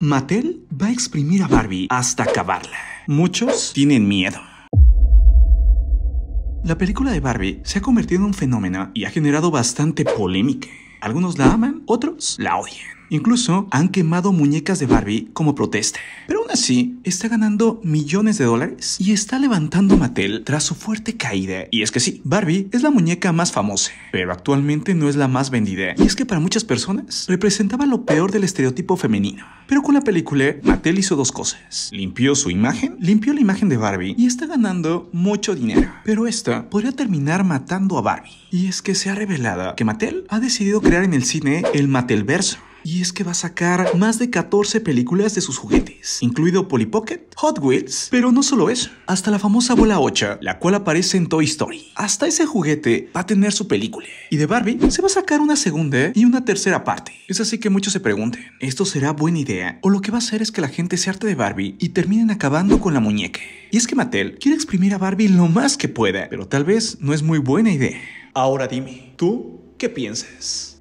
Mattel va a exprimir a Barbie hasta acabarla. Muchos tienen miedo. La película de Barbie se ha convertido en un fenómeno y ha generado bastante polémica. Algunos la aman, otros la odian. Incluso han quemado muñecas de Barbie como protesta. Pero aún así, está ganando millones de dólares y está levantando Mattel tras su fuerte caída. Y es que sí, Barbie es la muñeca más famosa, pero actualmente no es la más vendida. Y es que para muchas personas representaba lo peor del estereotipo femenino. Pero con la película, Mattel hizo dos cosas. Limpió su imagen, limpió la imagen de Barbie y está ganando mucho dinero. Pero esta podría terminar matando a Barbie. Y es que se ha revelado que Mattel ha decidido crear en el cine el Mattelverso y es que va a sacar más de 14 películas de sus juguetes, incluido Polly Pocket, Hot Wheels, pero no solo eso, hasta la famosa bola 8, la cual aparece en Toy Story. Hasta ese juguete va a tener su película. Y de Barbie se va a sacar una segunda y una tercera parte. Es así que muchos se pregunten, ¿esto será buena idea? ¿O lo que va a hacer es que la gente se harta de Barbie y terminen acabando con la muñeca? Y es que Mattel quiere exprimir a Barbie lo más que pueda, pero tal vez no es muy buena idea. Ahora dime, ¿tú qué piensas?